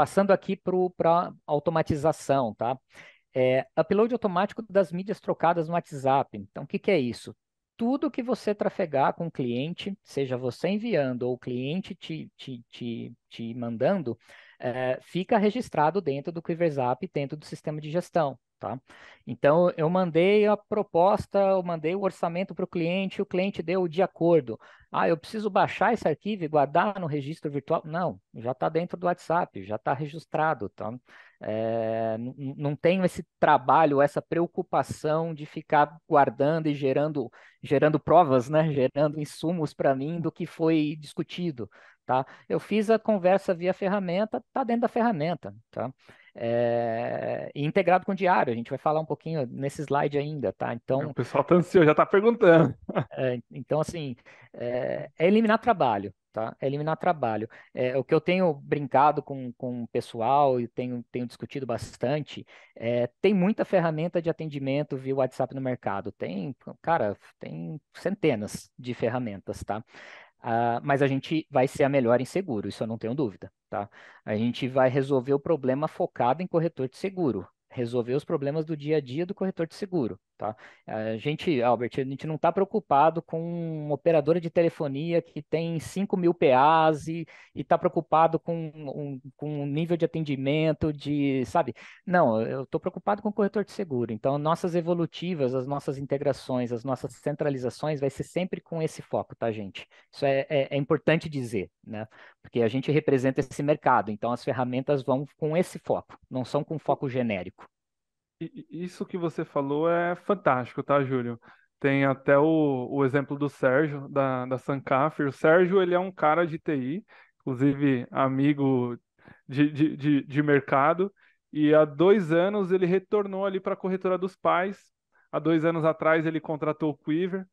Passando aqui para automatização, tá? É, upload automático das mídias trocadas no WhatsApp. Então, o que, que é isso? Tudo que você trafegar com o cliente, seja você enviando ou o cliente te, te, te, te mandando, é, fica registrado dentro do CleaverZap, dentro do sistema de gestão. Tá? Então, eu mandei a proposta, eu mandei o orçamento para o cliente, o cliente deu de acordo. Ah, eu preciso baixar esse arquivo e guardar no registro virtual? Não, já está dentro do WhatsApp, já está registrado. Tá? É, não tenho esse trabalho, essa preocupação de ficar guardando e gerando, gerando provas, né? gerando insumos para mim do que foi discutido. Tá? Eu fiz a conversa via ferramenta, está dentro da ferramenta. Tá? É, integrado com o diário, a gente vai falar um pouquinho nesse slide ainda, tá? Então. O pessoal tá ansioso, já tá perguntando. É, então, assim, é, é, eliminar trabalho, tá? É eliminar trabalho. É, o que eu tenho brincado com, com o pessoal e tenho, tenho discutido bastante, é, tem muita ferramenta de atendimento via WhatsApp no mercado. Tem, cara, tem centenas de ferramentas, tá? Uh, mas a gente vai ser a melhor em seguro, isso eu não tenho dúvida, tá? A gente vai resolver o problema focado em corretor de seguro, resolver os problemas do dia a dia do corretor de seguro. Tá? A gente, Albert, a gente não está preocupado com uma operadora de telefonia que tem 5 mil PAs e está preocupado com um, com um nível de atendimento de, sabe? Não, eu estou preocupado com o corretor de seguro. Então, nossas evolutivas, as nossas integrações, as nossas centralizações vai ser sempre com esse foco, tá, gente? Isso é, é, é importante dizer, né? Porque a gente representa esse mercado, então as ferramentas vão com esse foco, não são com foco genérico. Isso que você falou é fantástico, tá, Júlio? Tem até o, o exemplo do Sérgio, da, da Sancaf. O Sérgio, ele é um cara de TI, inclusive amigo de, de, de, de mercado, e há dois anos ele retornou ali para a corretora dos pais. Há dois anos atrás ele contratou o Quiver,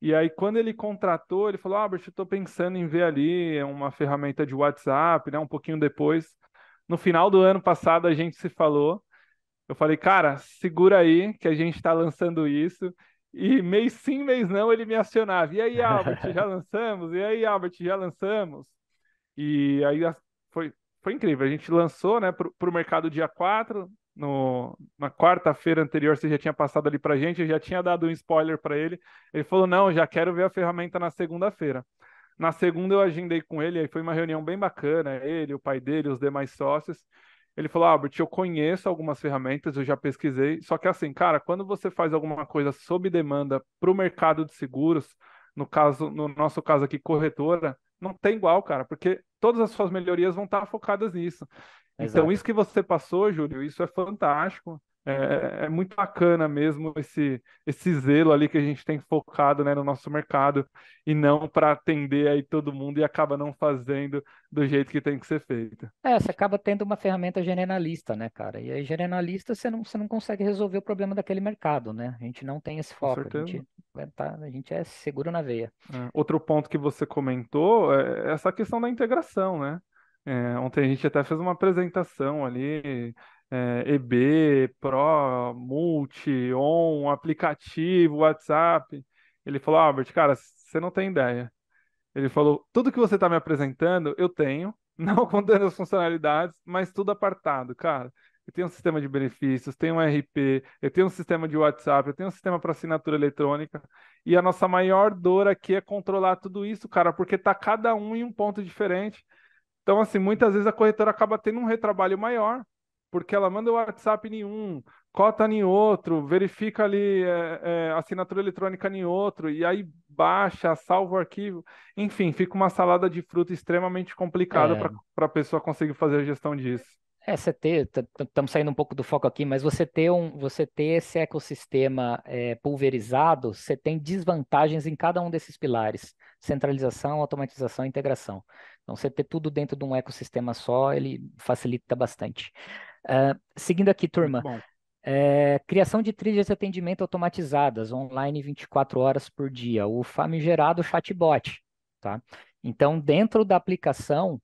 e aí, quando ele contratou, ele falou: Ah, Albert, eu estou pensando em ver ali uma ferramenta de WhatsApp, né? Um pouquinho depois. No final do ano passado, a gente se falou. Eu falei, cara, segura aí que a gente está lançando isso. E mês sim, mês não, ele me acionava. E aí, Albert, já lançamos? E aí, Albert, já lançamos? E aí foi, foi incrível. A gente lançou né, para o mercado dia 4. No, na quarta-feira anterior, você já tinha passado ali para gente. Eu já tinha dado um spoiler para ele. Ele falou: Não, já quero ver a ferramenta na segunda-feira. Na segunda, eu agendei com ele. Aí foi uma reunião bem bacana. Ele, o pai dele, os demais sócios. Ele falou: Albert, eu conheço algumas ferramentas, eu já pesquisei. Só que assim, cara, quando você faz alguma coisa sob demanda para o mercado de seguros, no caso, no nosso caso aqui, corretora, não tem igual, cara, porque todas as suas melhorias vão estar focadas nisso. Então, Exato. Então, isso que você passou, Júlio, isso é fantástico. É, é, é, muito bacana mesmo esse, esse zelo ali que a gente tem focado né, no nosso mercado e não para atender aí todo mundo e acaba não fazendo do jeito que tem que ser feito. É, você acaba tendo uma ferramenta generalista, né, cara? E aí, generalista, você não, você não consegue resolver o problema daquele mercado, né? A gente não tem esse foco, a gente, é, tá, a gente é seguro na veia. É. Outro ponto que você comentou é, é essa questão da integração, né? É, ontem a gente até fez uma apresentação ali é, EB, Pro, Multi, On, aplicativo, WhatsApp. Ele falou, Albert, cara, você não tem ideia. Ele falou, tudo que você está me apresentando, eu tenho, não contando as funcionalidades, mas tudo apartado, cara. Eu tenho um sistema de benefícios, tenho um RP, eu tenho um sistema de WhatsApp, eu tenho um sistema para assinatura eletrônica. E a nossa maior dor aqui é controlar tudo isso, cara, porque tá cada um em um ponto diferente. Então, assim, muitas vezes a corretora acaba tendo um retrabalho maior, porque ela manda o WhatsApp em um, cota em outro, verifica ali é, é, assinatura eletrônica em outro, e aí baixa, salva o arquivo. Enfim, fica uma salada de fruta extremamente complicada é. para a pessoa conseguir fazer a gestão disso. É, você ter, estamos saindo um pouco do foco aqui, mas você ter, um, você ter esse ecossistema é, pulverizado, você tem desvantagens em cada um desses pilares: centralização, automatização e integração. Então, você ter tudo dentro de um ecossistema só, ele facilita bastante. Uh, seguindo aqui, turma. É, criação de trilhas de atendimento automatizadas, online 24 horas por dia, o famigerado chatbot. Tá? Então, dentro da aplicação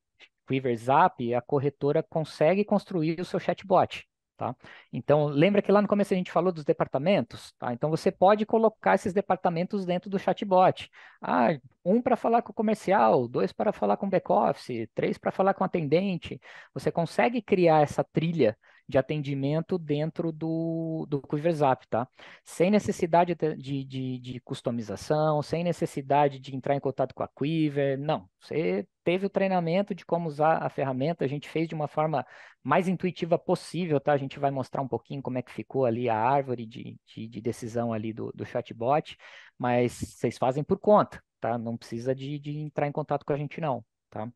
Quiver Zap, a corretora consegue construir o seu chatbot. Tá? Então, lembra que lá no começo a gente falou dos departamentos? Tá? Então, você pode colocar esses departamentos dentro do chatbot. Ah, um para falar com o comercial, dois para falar com o back-office, três para falar com o atendente. Você consegue criar essa trilha de atendimento dentro do, do Zap, tá? Sem necessidade de, de, de customização, sem necessidade de entrar em contato com a Quiver, não. Você teve o treinamento de como usar a ferramenta, a gente fez de uma forma mais intuitiva possível, tá? A gente vai mostrar um pouquinho como é que ficou ali a árvore de, de, de decisão ali do, do chatbot, mas vocês fazem por conta, tá? Não precisa de, de entrar em contato com a gente, não, tá?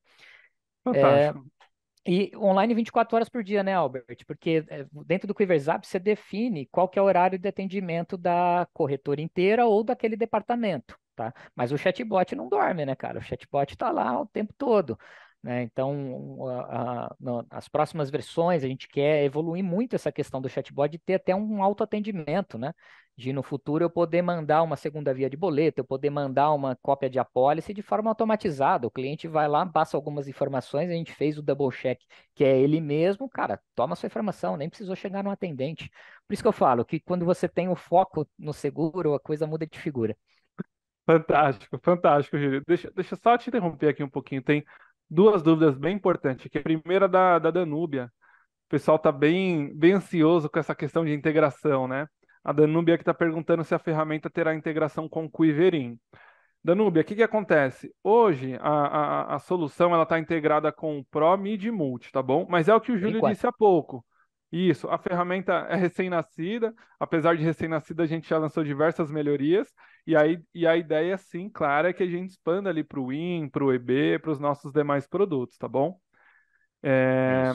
Fantástico. É... E online 24 horas por dia, né, Albert? Porque é, dentro do QuiverZap você define qual que é o horário de atendimento da corretora inteira ou daquele departamento, tá? Mas o chatbot não dorme, né, cara? O chatbot está lá o tempo todo. Né? Então, a, a, no, as próximas versões, a gente quer evoluir muito essa questão do chatbot e ter até um autoatendimento, né? de no futuro eu poder mandar uma segunda via de boleto, eu poder mandar uma cópia de apólice de forma automatizada. O cliente vai lá, passa algumas informações, a gente fez o double check, que é ele mesmo, cara, toma sua informação, nem precisou chegar no atendente. Por isso que eu falo que quando você tem o foco no seguro, a coisa muda de figura. Fantástico, fantástico, Júlio. Deixa, deixa só te interromper aqui um pouquinho. Tem duas dúvidas bem importantes, que a primeira da, da Danúbia. O pessoal está bem, bem ansioso com essa questão de integração, né? A Danúbia que está perguntando se a ferramenta terá integração com o Quiverim. Danúbia, o que, que acontece? Hoje a, a, a solução ela está integrada com o Pro, Mid e Multi, tá bom? Mas é o que o Júlio disse há pouco. Isso, a ferramenta é recém-nascida, apesar de recém-nascida, a gente já lançou diversas melhorias, e, aí, e a ideia, sim, claro, é que a gente expanda ali para o Win, para o EB, para os nossos demais produtos, tá bom? É,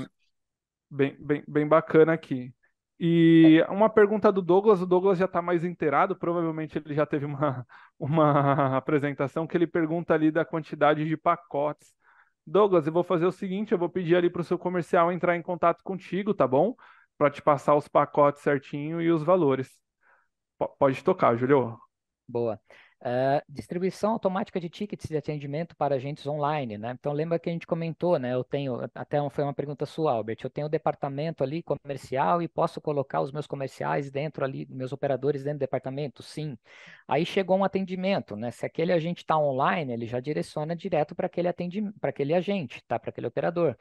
bem, bem, bem bacana aqui. E uma pergunta do Douglas, o Douglas já está mais inteirado, provavelmente ele já teve uma, uma apresentação que ele pergunta ali da quantidade de pacotes. Douglas, eu vou fazer o seguinte, eu vou pedir ali para o seu comercial entrar em contato contigo, tá bom? Para te passar os pacotes certinho e os valores. P pode tocar, Julio. Boa. Uh, distribuição automática de tickets de atendimento para agentes online, né? Então lembra que a gente comentou, né? Eu tenho, até foi uma pergunta sua, Albert, eu tenho um departamento ali comercial e posso colocar os meus comerciais dentro ali, meus operadores dentro do departamento? Sim. Aí chegou um atendimento, né? Se aquele agente está online, ele já direciona direto para aquele atendimento, para aquele agente, tá? Para aquele operador.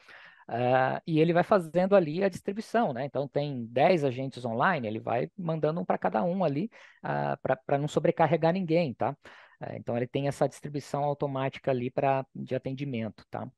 Uh, e ele vai fazendo ali a distribuição, né? Então tem 10 agentes online, ele vai mandando um para cada um ali, uh, ah, para não sobrecarregar ninguém, tá? Uh, então ele tem essa distribuição automática ali para de atendimento, tá?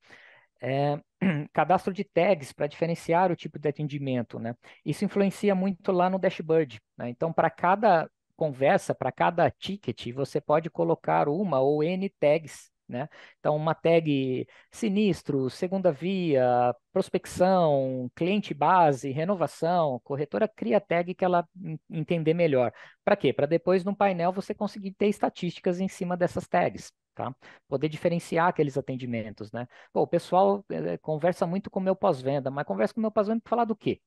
É, cadastro de tags para diferenciar o tipo de atendimento, né? Isso influencia muito lá no dashboard, né? Então para cada conversa, para cada ticket, você pode colocar uma ou N tags né? Então, uma tag sinistro, segunda via, prospecção, cliente base, renovação, corretora cria a tag que ela entender melhor. Para quê? Para depois, no painel, você conseguir ter estatísticas em cima dessas tags. Tá? Poder diferenciar aqueles atendimentos, né? Pô, o pessoal eh, conversa muito com o meu pós-venda, mas conversa com o meu pós-venda para falar do quê?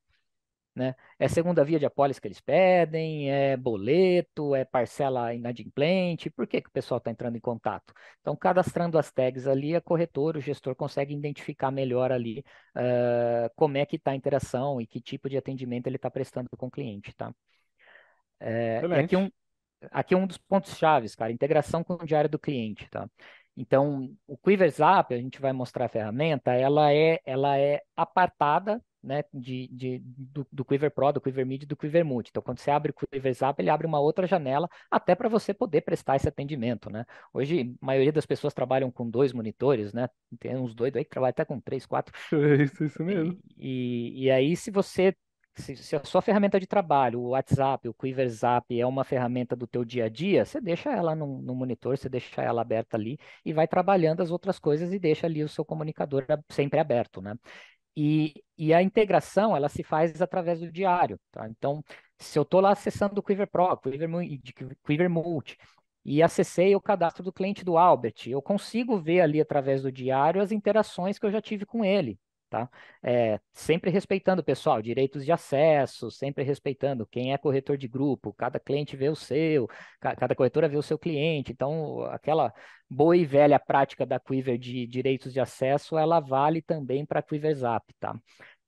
Né? É segunda via de apólice que eles pedem, é boleto, é parcela inadimplente, por que, que o pessoal está entrando em contato? Então, cadastrando as tags ali, a corretora, o gestor consegue identificar melhor ali uh, como é que está a interação e que tipo de atendimento ele está prestando com o cliente, tá? É, aqui um, aqui um dos pontos chaves, cara, integração com o diário do cliente, tá? Então, o Quiver Zap, a gente vai mostrar a ferramenta, ela é, ela é apartada né, de, de, do, do Quiver Pro, do Quiver Mid, do Quiver Multi. Então, quando você abre o Quiver Zap, ele abre uma outra janela até para você poder prestar esse atendimento, né? Hoje, a maioria das pessoas trabalham com dois monitores, né? Tem uns doidos aí que trabalham até com três, quatro. É isso, é isso mesmo. E, e, e aí, se você se, se, a sua ferramenta de trabalho, o WhatsApp, o Quiver Zap, é uma ferramenta do teu dia a dia, você deixa ela no, no, monitor, você deixa ela aberta ali e vai trabalhando as outras coisas e deixa ali o seu comunicador sempre aberto, né? E, e a integração, ela se faz através do diário, tá? Então, se eu estou lá acessando o Quiver Pro, Quiver, Quiver Multi, e acessei o cadastro do cliente do Albert, eu consigo ver ali através do diário as interações que eu já tive com ele tá? É, sempre respeitando, pessoal, direitos de acesso, sempre respeitando quem é corretor de grupo, cada cliente vê o seu, cada corretora vê o seu cliente, então aquela boa e velha prática da Quiver de direitos de acesso, ela vale também para a Quiver Zap, tá?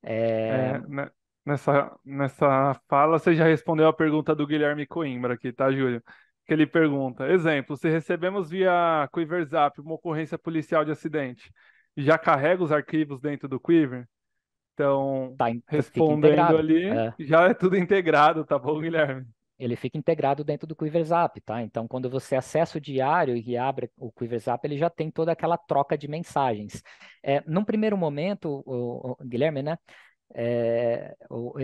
É... É, né, nessa, nessa fala, você já respondeu a pergunta do Guilherme Coimbra aqui, tá, Júlio? Que ele pergunta, exemplo, se recebemos via Quiver Zap uma ocorrência policial de acidente, já carrega os arquivos dentro do Quiver. Então, tá, respondendo ali, é. já é tudo integrado, tá bom, Guilherme? Ele fica integrado dentro do Quiver Zap, tá? Então, quando você acessa o diário e abre o Quiver Zap, ele já tem toda aquela troca de mensagens. É, num primeiro momento, o, o Guilherme, né? É,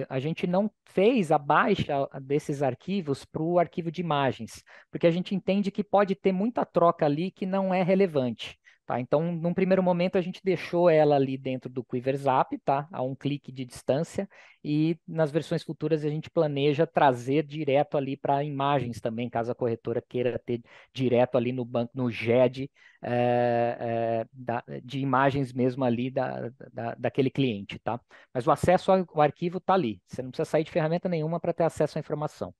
a gente não fez a baixa desses arquivos para o arquivo de imagens, porque a gente entende que pode ter muita troca ali que não é relevante. Tá? Então, num primeiro momento, a gente deixou ela ali dentro do Quiver Zap, tá? a um clique de distância, e nas versões futuras a gente planeja trazer direto ali para imagens também, caso a corretora queira ter direto ali no banco, no GED é, eh, é, eh, da, de imagens mesmo ali da, da, daquele cliente. Tá? Mas o acesso ao arquivo está ali, você não precisa sair de ferramenta nenhuma para ter acesso à informação.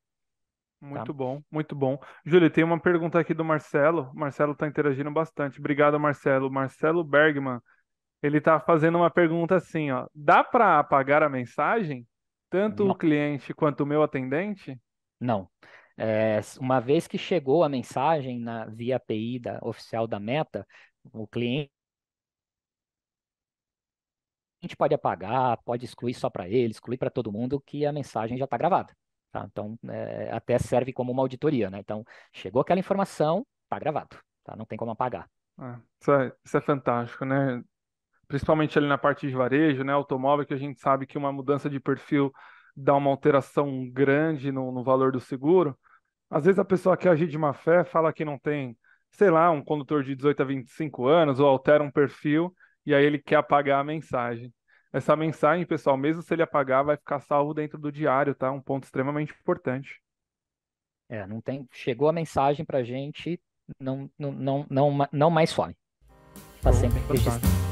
Tá. Muito tá? bom, muito bom. Júlio, tem uma pergunta aqui do Marcelo. O Marcelo está interagindo bastante. Obrigado, Marcelo. Marcelo Bergman, ele está fazendo uma pergunta assim, ó. Dá para apagar a mensagem? Tanto Não. o cliente quanto o meu atendente? Não. É, uma vez que chegou a mensagem na, via API da, oficial da Meta, o cliente pode apagar, pode excluir só para ele, excluir para todo mundo, que a mensagem já está gravada. Tá? Então, é, até serve como uma auditoria, né? Então, chegou aquela informação, tá gravado, tá? Não tem como apagar. É, isso, é, isso, é, fantástico, né? Principalmente ali na parte de varejo, né? Automóvel, que a gente sabe que uma mudança de perfil dá uma alteração grande no, no valor do seguro. Às vezes a pessoa que agir de má fé fala que não tem, sei lá, um condutor de 18 a 25 anos ou altera um perfil e aí ele quer apagar a mensagem. Essa mensagem, pessoal, mesmo se ele apagar, vai ficar salvo dentro do diário, tá? Um ponto extremamente importante. É, não tem. Chegou a mensagem pra gente, não, não, não, não, não mais some. Tá então, sempre registrado.